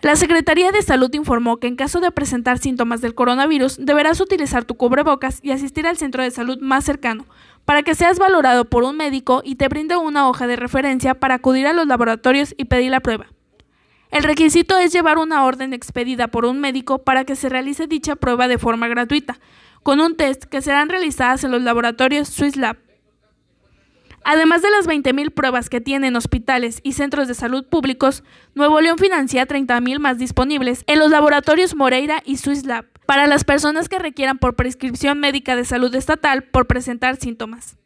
La Secretaría de Salud informó que en caso de presentar síntomas del coronavirus deberás utilizar tu cubrebocas y asistir al centro de salud más cercano para que seas valorado por un médico y te brinde una hoja de referencia para acudir a los laboratorios y pedir la prueba. El requisito es llevar una orden expedida por un médico para que se realice dicha prueba de forma gratuita, con un test que serán realizadas en los laboratorios SwissLab. Además de las 20.000 pruebas que tienen hospitales y centros de salud públicos, Nuevo León financia 30.000 más disponibles en los laboratorios Moreira y Swiss Lab para las personas que requieran por prescripción médica de salud estatal por presentar síntomas.